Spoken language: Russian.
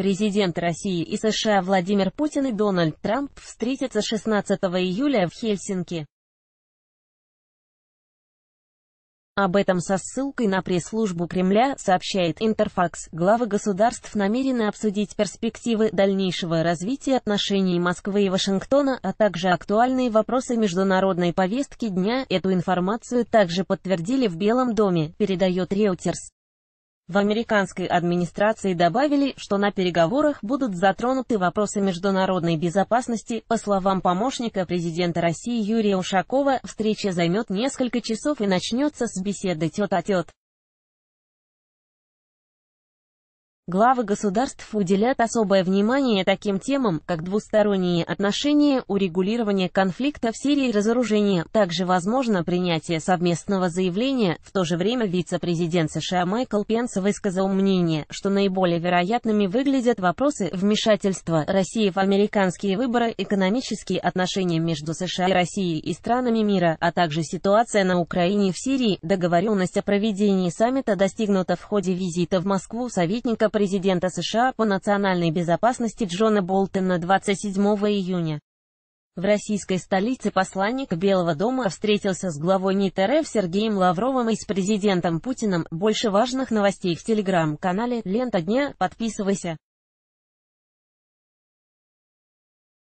Президент России и США Владимир Путин и Дональд Трамп встретятся 16 июля в Хельсинки. Об этом со ссылкой на пресс-службу Кремля, сообщает Интерфакс. Главы государств намерены обсудить перспективы дальнейшего развития отношений Москвы и Вашингтона, а также актуальные вопросы международной повестки дня. Эту информацию также подтвердили в Белом доме, передает Reuters. В американской администрации добавили, что на переговорах будут затронуты вопросы международной безопасности. По словам помощника президента России Юрия Ушакова, встреча займет несколько часов и начнется с беседы тет-а-тет. -а тет Главы государств уделят особое внимание таким темам, как двусторонние отношения, урегулирование конфликта в Сирии и разоружение. Также возможно принятие совместного заявления. В то же время вице-президент США Майкл Пенс высказал мнение, что наиболее вероятными выглядят вопросы вмешательства России в американские выборы, экономические отношения между США и Россией и странами мира, а также ситуация на Украине и в Сирии. Договоренность о проведении саммита достигнута в ходе визита в Москву советника президента США по национальной безопасности Джона Болтона 27 июня. В российской столице посланник Белого дома встретился с главой НИТ Сергеем Лавровым и с президентом Путиным. Больше важных новостей в телеграм-канале «Лента дня». Подписывайся.